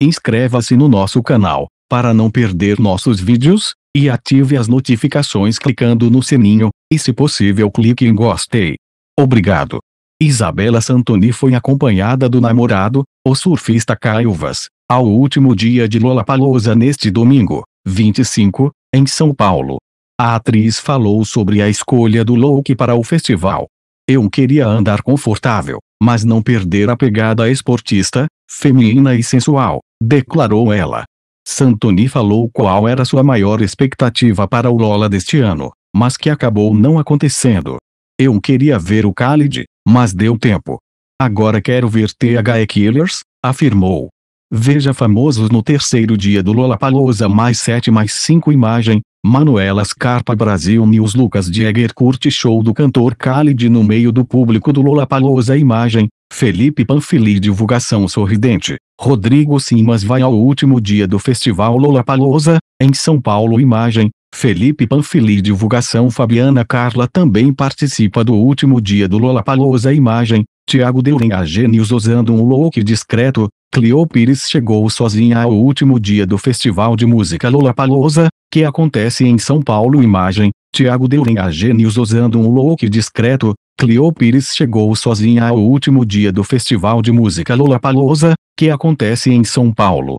Inscreva-se no nosso canal, para não perder nossos vídeos, e ative as notificações clicando no sininho, e se possível clique em gostei. Obrigado. Isabela Santoni foi acompanhada do namorado, o surfista Caiovas, ao último dia de Lollapalooza neste domingo, 25, em São Paulo. A atriz falou sobre a escolha do look para o festival. Eu queria andar confortável, mas não perder a pegada esportista, feminina e sensual declarou ela. Santoni falou qual era sua maior expectativa para o Lola deste ano, mas que acabou não acontecendo. Eu queria ver o Khalid, mas deu tempo. Agora quero ver THE Killers, afirmou. Veja famosos no terceiro dia do Lola Palousa mais 7 mais 5 imagem, Manuela Scarpa Brasil News Lucas Jäger curte show do cantor Khalid no meio do público do Lola Palousa imagem, Felipe Panfili Divulgação Sorridente. Rodrigo Simas vai ao último dia do Festival Lollapalooza, em São Paulo Imagem. Felipe Panfili Divulgação Fabiana Carla também participa do último dia do Lollapalooza Imagem. Tiago Deuren a Gênios usando um look discreto. Cleo Pires chegou sozinha ao último dia do Festival de Música Lollapalooza, que acontece em São Paulo Imagem. Tiago Deuren a Gênios usando um look discreto, Cleo Pires chegou sozinha ao último dia do Festival de Música Lollapalooza, que acontece em São Paulo.